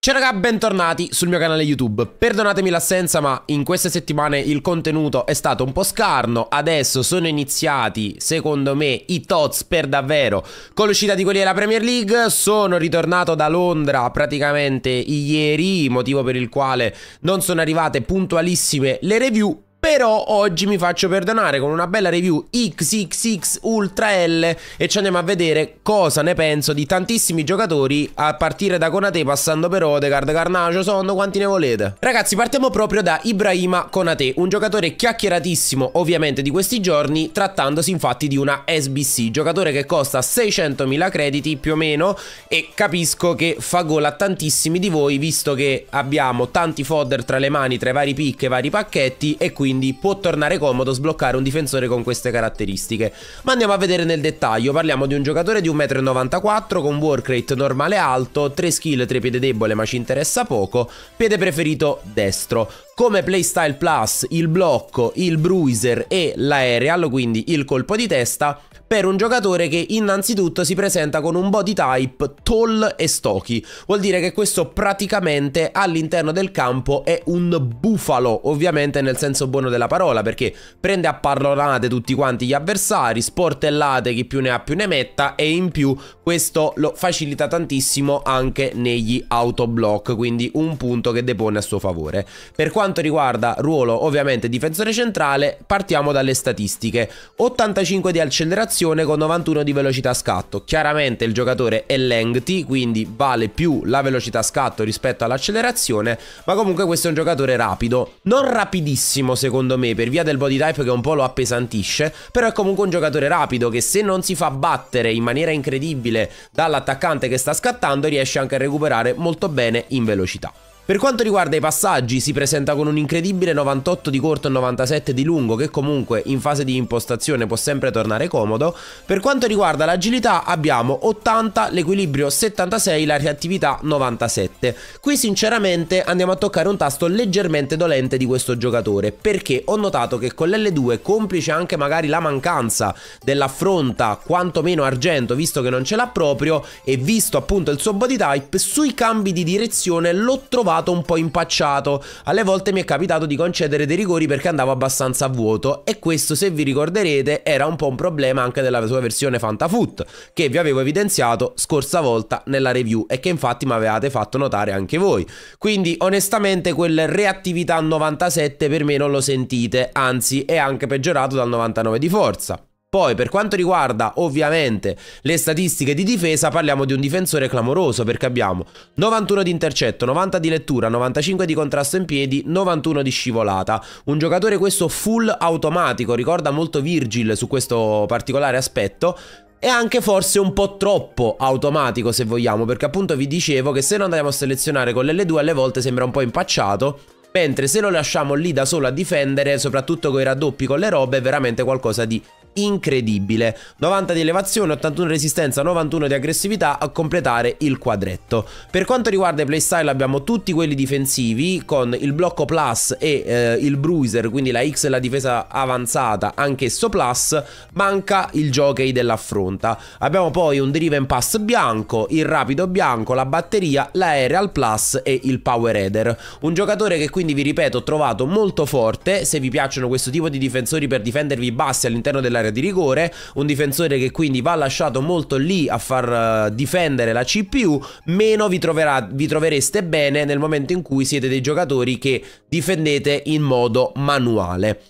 Ciao raga, bentornati sul mio canale YouTube. Perdonatemi l'assenza, ma in queste settimane il contenuto è stato un po' scarno. Adesso sono iniziati, secondo me, i tots per davvero con l'uscita di quelli della Premier League. Sono ritornato da Londra praticamente ieri, motivo per il quale non sono arrivate puntualissime le review, però oggi mi faccio perdonare con una bella review XXX Ultra L e ci andiamo a vedere cosa ne penso di tantissimi giocatori a partire da Konate passando per Odegard, Carnaccio, Sonno, quanti ne volete. Ragazzi partiamo proprio da Ibrahima Konate, un giocatore chiacchieratissimo ovviamente di questi giorni trattandosi infatti di una SBC, giocatore che costa 600.000 crediti più o meno e capisco che fa gol a tantissimi di voi visto che abbiamo tanti fodder tra le mani tra i vari pick e vari pacchetti e quindi quindi può tornare comodo sbloccare un difensore con queste caratteristiche. Ma andiamo a vedere nel dettaglio, parliamo di un giocatore di 1,94m con workrate normale alto, 3 skill, 3 piede debole ma ci interessa poco, piede preferito destro. Come playstyle plus il blocco, il bruiser e l'aerial, quindi il colpo di testa, per un giocatore che innanzitutto si presenta con un body type tall e stocky. Vuol dire che questo praticamente all'interno del campo è un bufalo, ovviamente nel senso buono della parola, perché prende a pallonate tutti quanti gli avversari, sportellate chi più ne ha più ne metta e in più questo lo facilita tantissimo anche negli autoblock, quindi un punto che depone a suo favore. Per quanto riguarda ruolo ovviamente difensore centrale, partiamo dalle statistiche. 85 di accelerazione accelerazione con 91 di velocità scatto. Chiaramente il giocatore è lengthy, quindi vale più la velocità scatto rispetto all'accelerazione, ma comunque questo è un giocatore rapido. Non rapidissimo secondo me, per via del body type che un po' lo appesantisce, però è comunque un giocatore rapido che se non si fa battere in maniera incredibile dall'attaccante che sta scattando riesce anche a recuperare molto bene in velocità. Per quanto riguarda i passaggi, si presenta con un incredibile 98 di corto e 97 di lungo, che comunque in fase di impostazione può sempre tornare comodo. Per quanto riguarda l'agilità, abbiamo 80, l'equilibrio 76, la reattività 97. Qui sinceramente andiamo a toccare un tasto leggermente dolente di questo giocatore, perché ho notato che con l'L2, complice anche magari la mancanza dell'affronta, quantomeno argento, visto che non ce l'ha proprio, e visto appunto il suo body type, sui cambi di direzione l'ho trovato sfilato, un po' impacciato. Alle volte mi è capitato di concedere dei rigori perché andavo abbastanza a vuoto e questo, se vi ricorderete, era un po' un problema anche della sua versione Fantafoot, che vi avevo evidenziato scorsa volta nella review e che infatti mi avevate fatto notare anche voi. Quindi onestamente quel reattività 97 per me non lo sentite, anzi è anche peggiorato dal 99 di forza. Poi per quanto riguarda ovviamente le statistiche di difesa parliamo di un difensore clamoroso perché abbiamo 91 di intercetto, 90 di lettura, 95 di contrasto in piedi, 91 di scivolata. Un giocatore questo full automatico, ricorda molto Virgil su questo particolare aspetto, e anche forse un po' troppo automatico se vogliamo, perché appunto vi dicevo che se lo andiamo a selezionare con l'L2 alle volte sembra un po' impacciato, mentre se lo lasciamo lì da solo a difendere, soprattutto con i raddoppi, con le robe, è veramente qualcosa di incredibile. 90 di elevazione, 81 di resistenza, 91 di aggressività a completare il quadretto. Per quanto riguarda i playstyle abbiamo tutti quelli difensivi con il blocco plus e eh, il bruiser, quindi la X e la difesa avanzata, anch'esso plus, manca il jockey dell'affronta. Abbiamo poi un driven pass bianco, il rapido bianco, la batteria, l'aerial plus e il power header. Un giocatore che quindi vi ripeto ho trovato molto forte, se vi piacciono questo tipo di difensori per difendervi bassi all'interno della nell'area di rigore, un difensore che quindi va lasciato molto lì a far eh, difendere la CPU, meno vi, troverà, vi trovereste bene nel momento in cui siete dei giocatori che difendete in modo manuale.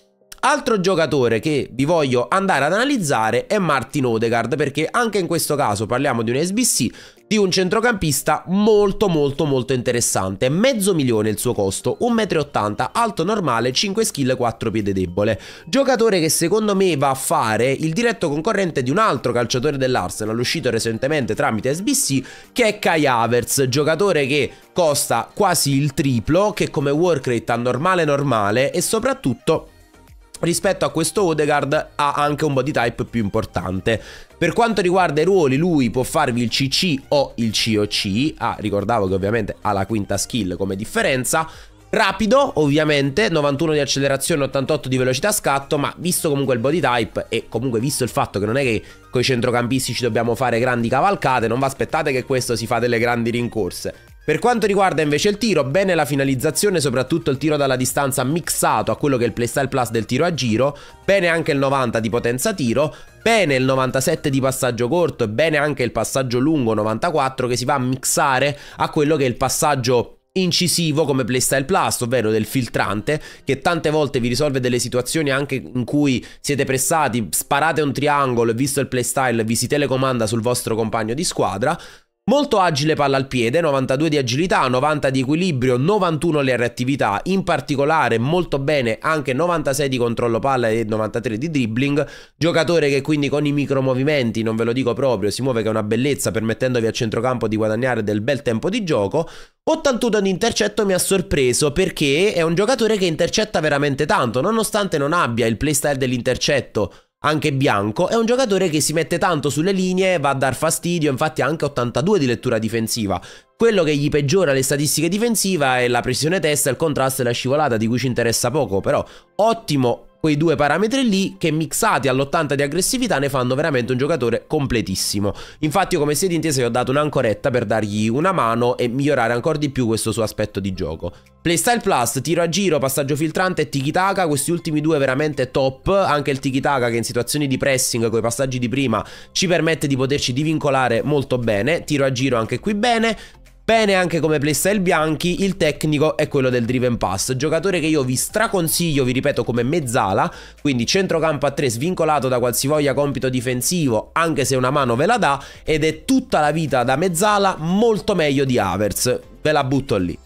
Altro giocatore che vi voglio andare ad analizzare è Martin Odegaard perché anche in questo caso parliamo di un SBC di un centrocampista molto molto molto interessante mezzo milione il suo costo 1,80 m alto normale 5 skill 4 piede debole giocatore che secondo me va a fare il diretto concorrente di un altro calciatore dell'Arsenal uscito recentemente tramite SBC che è Kai Havertz giocatore che costa quasi il triplo che come work rate a normale normale e soprattutto Rispetto a questo Odegaard ha anche un body type più importante. Per quanto riguarda i ruoli, lui può farvi il CC o il COC. Ah, ricordavo che ovviamente ha la quinta skill come differenza. Rapido, ovviamente, 91 di accelerazione, 88 di velocità scatto, ma visto comunque il body type e comunque visto il fatto che non è che con i centrocampisti ci dobbiamo fare grandi cavalcate, non vi aspettate che questo si fa delle grandi rincorse. Per quanto riguarda invece il tiro, bene la finalizzazione, soprattutto il tiro dalla distanza mixato a quello che è il playstyle plus del tiro a giro, bene anche il 90 di potenza tiro, bene il 97 di passaggio corto e bene anche il passaggio lungo 94 che si va a mixare a quello che è il passaggio incisivo come Playstyle Plus, ovvero del filtrante, che tante volte vi risolve delle situazioni anche in cui siete pressati, sparate un triangolo e visto il playstyle vi si telecomanda sul vostro compagno di squadra. Molto agile palla al piede, 92 di agilità, 90 di equilibrio, 91 le reattività, in particolare molto bene anche 96 di controllo palla e 93 di dribbling, giocatore che quindi con i micromovimenti, non ve lo dico proprio, si muove che è una bellezza permettendovi a centrocampo di guadagnare del bel tempo di gioco, 81 di intercetto mi ha sorpreso perché è un giocatore che intercetta veramente tanto, nonostante non abbia il playstyle dell'intercetto anche bianco, è un giocatore che si mette tanto sulle linee, va a dar fastidio, infatti ha anche 82 di lettura difensiva. Quello che gli peggiora le statistiche difensive è la pressione testa, il contrasto e la scivolata, di cui ci interessa poco, però ottimo quei due parametri lì che mixati all'80 di aggressività ne fanno veramente un giocatore completissimo. Infatti io come siete intesi ho dato un'ancoretta per dargli una mano e migliorare ancora di più questo suo aspetto di gioco. Playstyle Plus, tiro a giro, passaggio filtrante e tiki-taka, questi ultimi due veramente top, anche il tiki-taka che in situazioni di pressing con i passaggi di prima ci permette di poterci divincolare molto bene, tiro a giro anche qui bene, Bene anche come playstyle bianchi, il tecnico è quello del driven pass, giocatore che io vi straconsiglio, vi ripeto, come mezzala, quindi centrocampo a tre svincolato da qualsivoglia compito difensivo, anche se una mano ve la dà, ed è tutta la vita da mezzala molto meglio di Avers, ve la butto lì.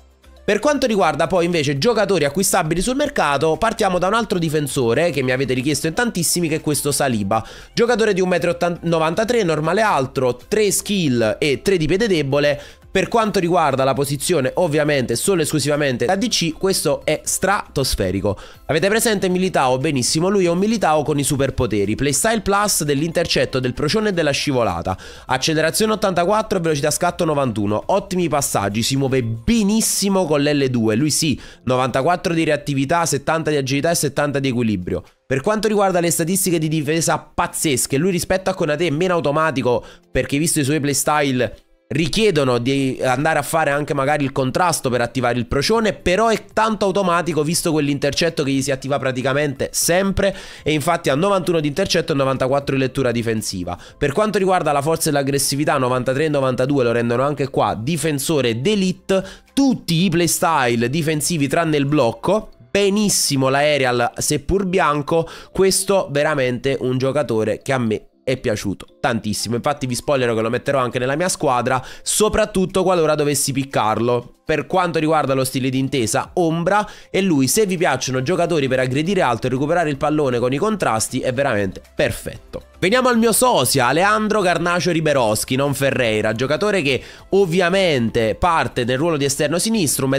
Per quanto riguarda poi invece giocatori acquistabili sul mercato, partiamo da un altro difensore che mi avete richiesto in tantissimi che è questo Saliba. Giocatore di 1,93m, normale altro, 3 skill e 3 di piede debole, per quanto riguarda la posizione, ovviamente, solo e esclusivamente da DC, questo è stratosferico. Avete presente Militao? Benissimo, lui è un Militao con i superpoteri. Playstyle Plus dell'intercetto, del procione e della scivolata. Accelerazione 84 velocità scatto 91. Ottimi passaggi, si muove benissimo con l'L2. Lui sì, 94 di reattività, 70 di agilità e 70 di equilibrio. Per quanto riguarda le statistiche di difesa pazzesche, lui rispetto a Konate è meno automatico perché visto i suoi playstyle richiedono di andare a fare anche magari il contrasto per attivare il procione, però è tanto automatico visto quell'intercetto che gli si attiva praticamente sempre e infatti ha 91 di intercetto e 94 di lettura difensiva. Per quanto riguarda la forza e l'aggressività 93 e 92 lo rendono anche qua difensore d'elite, tutti i playstyle difensivi tranne il blocco, benissimo l'aerial seppur bianco, questo veramente un giocatore che a me è piaciuto tantissimo. Infatti vi spoilerò che lo metterò anche nella mia squadra, soprattutto qualora dovessi piccarlo. Per quanto riguarda lo stile di intesa, ombra e lui, se vi piacciono giocatori per aggredire alto e recuperare il pallone con i contrasti, è veramente perfetto. Veniamo al mio sosia, Alejandro Garnacio Riberoschi, non Ferreira, giocatore che ovviamente parte nel ruolo di esterno sinistro, 1,80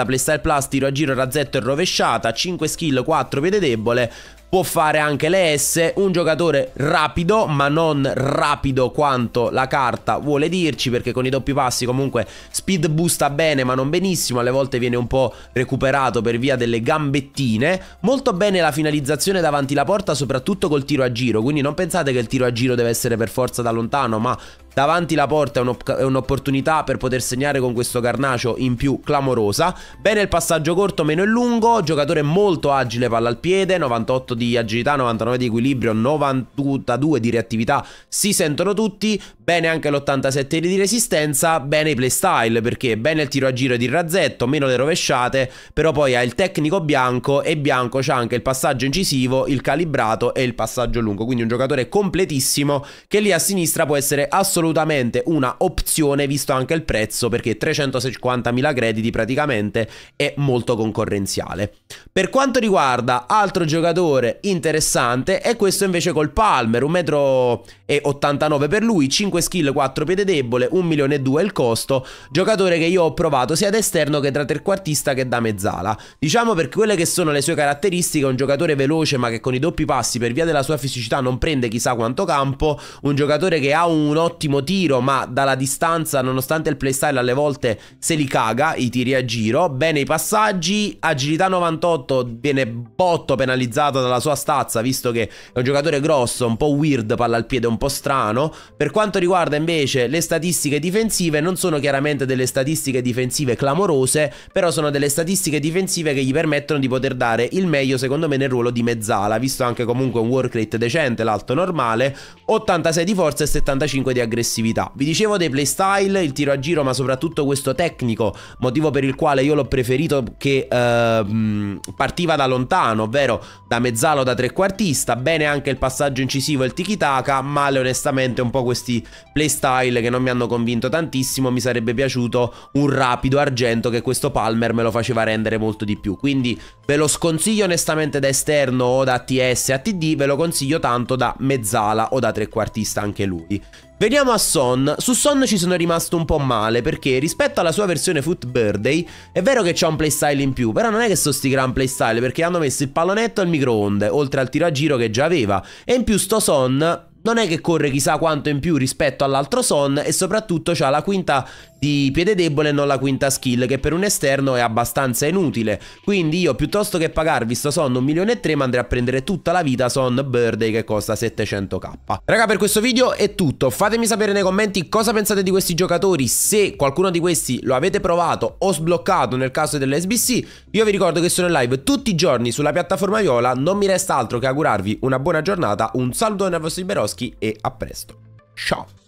m, playstyle plus, tiro a giro, razzetto e rovesciata, 5 skill, 4 piede debole, può fare anche le S, un giocatore rapido ma non rapido quanto la carta vuole dirci perché con i doppi passi comunque speed boosta bene ma non benissimo, alle volte viene un po' recuperato per via delle gambettine, molto bene la finalizzazione davanti la porta soprattutto col tiro a giro, quindi non pensate che il tiro a giro deve essere per forza da lontano ma Davanti la porta è, un'opportunità per poter segnare con questo Carnacio in più clamorosa. Bene il passaggio corto, meno il lungo. Giocatore molto agile, palla al piede. 98 di agilità, 99 di equilibrio, 92 di reattività. Si sentono tutti. Bene anche l'87 di resistenza. Bene i playstyle perché bene il tiro a giro di razzetto, meno le rovesciate. Però poi ha il tecnico bianco e bianco c'ha anche il passaggio incisivo, il calibrato e il passaggio lungo. Quindi un giocatore completissimo che lì a sinistra può essere assolutamente assolutamente una opzione visto anche il prezzo perché 350.000 crediti praticamente è molto concorrenziale. Per quanto riguarda altro giocatore interessante è questo invece col Palmer, 1,89 m per lui, 5 skill, 4 piede debole, 1 milione e 2 il costo, giocatore che io ho provato sia da esterno che da trequartista che da mezzala. Diciamo per quelle che sono le sue caratteristiche, un giocatore veloce ma che con i doppi passi per via della sua fisicità non prende chissà quanto campo, un giocatore che ha un ottimo ottimo tiro, ma dalla distanza, nonostante il playstyle alle volte se li caga, i tiri a giro. Bene i passaggi, agilità 98 viene botto penalizzato dalla sua stazza, visto che è un giocatore grosso, un po' weird, palla al piede un po' strano. Per quanto riguarda invece le statistiche difensive, non sono chiaramente delle statistiche difensive clamorose, però sono delle statistiche difensive che gli permettono di poter dare il meglio, secondo me, nel ruolo di mezzala, visto anche comunque un work rate decente, l'alto normale, 86 di forza e 75 di aggressività aggressività. Vi dicevo dei playstyle, il tiro a giro, ma soprattutto questo tecnico, motivo per il quale io l'ho preferito che eh, partiva da lontano, ovvero da mezzalo da trequartista, bene anche il passaggio incisivo e il tiki-taka, male onestamente un po' questi playstyle che non mi hanno convinto tantissimo, mi sarebbe piaciuto un rapido argento che questo Palmer me lo faceva rendere molto di più. Quindi ve lo sconsiglio onestamente da esterno o da ATS, TD, ve lo consiglio tanto da mezzala o da trequartista anche lui. Veniamo a Son. Su Son ci sono rimasto un po' male perché rispetto alla sua versione Foot Birthday è vero che c'è un playstyle in più, però non è che sono sti gran playstyle perché hanno messo il pallonetto e il microonde, oltre al tiro a giro che già aveva. E in più sto Son non è che corre chissà quanto in più rispetto all'altro Son e soprattutto ha la quinta di piede debole e non la quinta skill che per un esterno è abbastanza inutile quindi io piuttosto che pagarvi sto Son 1 milione e 3 andrei a prendere tutta la vita Son Birthday che costa 700k raga per questo video è tutto fatemi sapere nei commenti cosa pensate di questi giocatori se qualcuno di questi lo avete provato o sbloccato nel caso dell'SBC io vi ricordo che sono in live tutti i giorni sulla piattaforma Viola non mi resta altro che augurarvi una buona giornata un saluto dal vostro Iberos Boschi e a presto. Ciao!